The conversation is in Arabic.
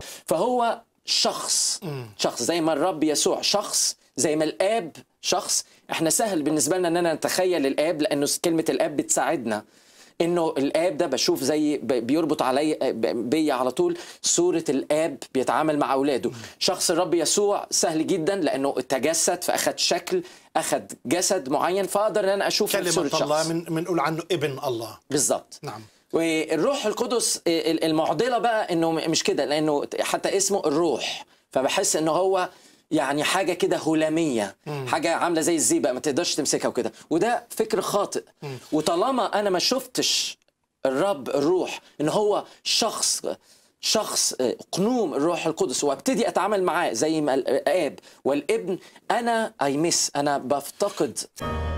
فهو شخص شخص زي ما الرب يسوع شخص زي ما الاب شخص احنا سهل بالنسبه لنا اننا نتخيل الاب لانه كلمه الاب بتساعدنا انه الاب ده بشوف زي بيربط علي بيا على طول صوره الاب بيتعامل مع اولاده شخص الرب يسوع سهل جدا لانه تجسد فاخد شكل اخد جسد معين فاقدر ان انا اشوف كلمه صوره الله شخص. من بنقول عنه ابن الله بالظبط نعم والروح القدس آه، المعضله بقى انه مش كده لانه حتى اسمه الروح فبحس ان هو يعني حاجه كده هلاميه حاجه عامله زي الزيبق ما تقدرش تمسكها وكده وده فكر خاطئ وطالما انا ما شفتش الرب الروح ان هو شخص شخص آه، قنوم الروح القدس وابتدي اتعامل معاه زي ما الاب والابن انا اي مس انا بفتقد